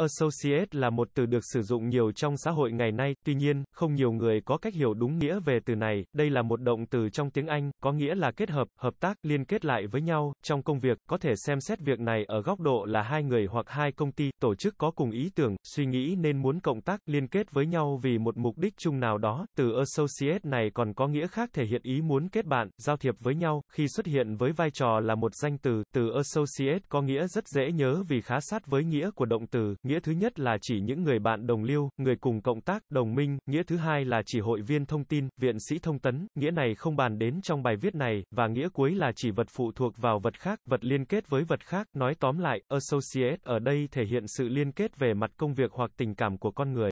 Associate là một từ được sử dụng nhiều trong xã hội ngày nay, tuy nhiên, không nhiều người có cách hiểu đúng nghĩa về từ này. Đây là một động từ trong tiếng Anh, có nghĩa là kết hợp, hợp tác, liên kết lại với nhau. Trong công việc, có thể xem xét việc này ở góc độ là hai người hoặc hai công ty, tổ chức có cùng ý tưởng, suy nghĩ nên muốn cộng tác, liên kết với nhau vì một mục đích chung nào đó. Từ Associate này còn có nghĩa khác thể hiện ý muốn kết bạn, giao thiệp với nhau. Khi xuất hiện với vai trò là một danh từ, từ Associate có nghĩa rất dễ nhớ vì khá sát với nghĩa của động từ nghĩa thứ nhất là chỉ những người bạn đồng liêu, người cùng cộng tác, đồng minh, nghĩa thứ hai là chỉ hội viên thông tin, viện sĩ thông tấn, nghĩa này không bàn đến trong bài viết này, và nghĩa cuối là chỉ vật phụ thuộc vào vật khác, vật liên kết với vật khác, nói tóm lại, associate ở đây thể hiện sự liên kết về mặt công việc hoặc tình cảm của con người.